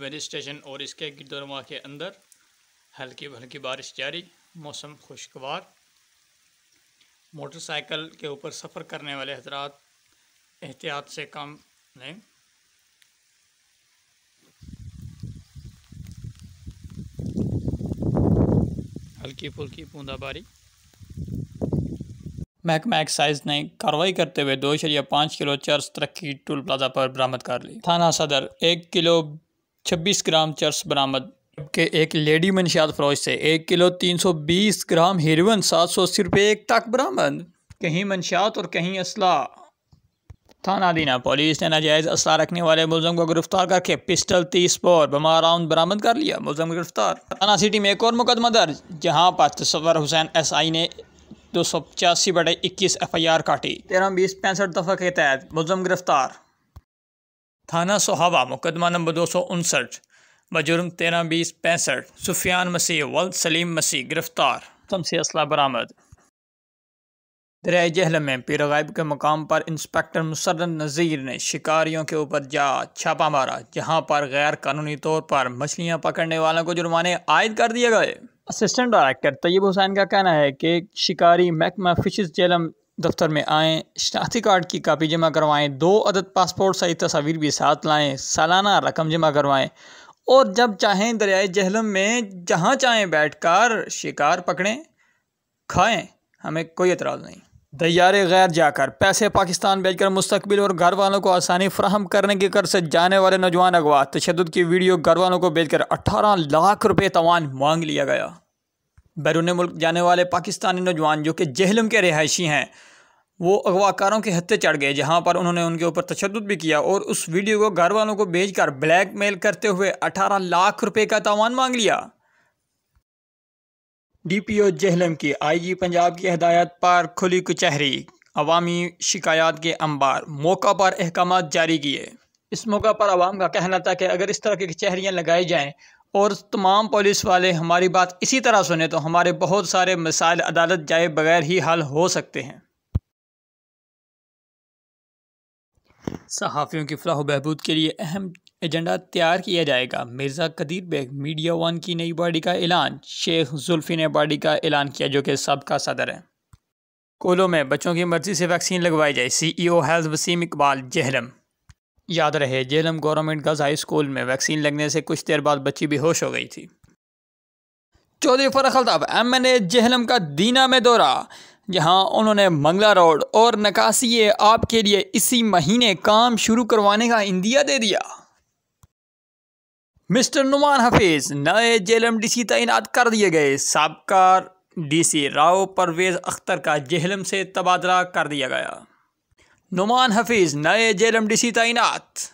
valley station और इसके गिरदोरमा के अंदर हल्की हल्की बारिश जारी मौसम खुशगवार मोटरसाइकिल के ऊपर सफ़र करने वाले हजरात एहतियात से काम लें हल्की फुल्की बूंदाबारी महकमा एक्साइज ने कार्रवाई करते हुए दो शरिया पाँच किलो चर्च तरक्की टूल प्लाजा पर बरामद कर ली थाना सदर एक किलो छब्बीस ग्राम चर्स बरामद जबकि एक लेडी मनशियात फरोज से एक किलो तीन सौ बीस ग्राम हिरवन सात सौ अस्सी रुपये एक तक बरामद कहीं मनशियात और कहीं असला थाना दीना पुलिस ने नाजायज़ असला रखने वाले मुलम को गिरफ्तार करके पिस्टल तीस पोर बमा राउंड बरामद कर लिया मुलम गिरफ्तार थाना सिटी में एक और मुकदमा दर्ज जहाँ पर तस्वर हुसैन एस आई ने दो सौ पचासी बटे इक्कीस एफ आई आर काटी तेरह बीस पैंसठ दफा के तहत मुलम गिरफ्तार थाना सोहावा मुकदमा नंबर दो सौ उनसठ बजुर्म तेरह बीस पैंसठ सुफियान मसीह वल्द सलीम मसीह गिरफ्तार तम से असला बरामद दरिया जहल में पीर गायब के मकाम पर इंस्पेक्टर मुसर नज़ीर ने शिकारियों के ऊपर जा छापा मारा जहां पर गैर कानूनी तौर पर मछलियां पकड़ने वालों को जुर्माने आयद कर दिए गए असिस्टेंट डायरेक्टर तैयब हुसैन का कहना है कि शिकारी महकमा फिश जेलम दफ्तर में आएँ शनाख्ती कार्ड की कापी जमा करवाएँ दो अदद पासपोर्ट साइज तस्वीर भी साथ लाएँ सालाना रकम जमा करवाएँ और जब चाहें दरियाए जहलम में जहाँ चाहें बैठ कर शिकार पकड़ें खाएँ हमें कोई एतराज़ नहीं दयारे गैर जाकर पैसे पाकिस्तान बेचकर मुस्तबिल और घर वालों को आसानी फ्राहम करने के कर से जाने वाले नौजवान अगवा तशद की वीडियो घर वालों को बेचकर अठारह लाख रुपये तवान मांग लिया गया बैरून मुल्क जाने वाले पाकिस्तानी नौजवान जो कि जहलम के रिहायशी हैं वो अगवाकारों के हत्ते चढ़ गए जहां पर उन्होंने उनके ऊपर तशद भी किया और उस वीडियो को घर वालों को भेज कर ब्लैक मेल करते हुए अठारह लाख रुपये का तावान मांग लिया डी पी ओ जहलम की आई जी पंजाब की हदायत पर खुली कचहरी अवामी शिकायत के अंबार मौका पर अहकाम जारी किए इस मौका पर आवाम का कहना था कि अगर इस तरह की कचहरियाँ लगाई जाएँ और तमाम पुलिस वाले हमारी बात इसी तरह सुने तो हमारे बहुत सारे मसाइल अदालत जाए बगैर ही हल हो सकते हैं सहाफ़ियों की फलाह बहबूद के लिए अहम एजेंडा तैयार किया जाएगा मिर्ज़ा कदीर बेग मीडिया वन की नई बॉडी का ऐलान शेख जुल्फी ने बॉडी का ऐलान किया जो कि सबका सदर है कोलो में बच्चों की मर्जी से वैक्सीन लगवाई जाए सीईओ हेल्थ वसीम इकबाल जहरम याद रहे Jhelum government girls high school में वैक्सीन लगने से कुछ देर बाद बच्ची भी होश हो गई थी Chaudhry Farrukh Altaf M N A Jhelum का दीना में दौरा जहां उन्होंने मंगला रोड और नकासी आपके लिए इसी महीने काम शुरू करवाने का इंदिया दे दिया मिस्टर नुमान हफीज नए जेहलम डीसी तैनात कर दिए गए सबका डीसी राव परवेज अख्तर का जेहलम से तबादला कर दिया गया नुमान हफीज़ नए जेल एम डी सी तैनात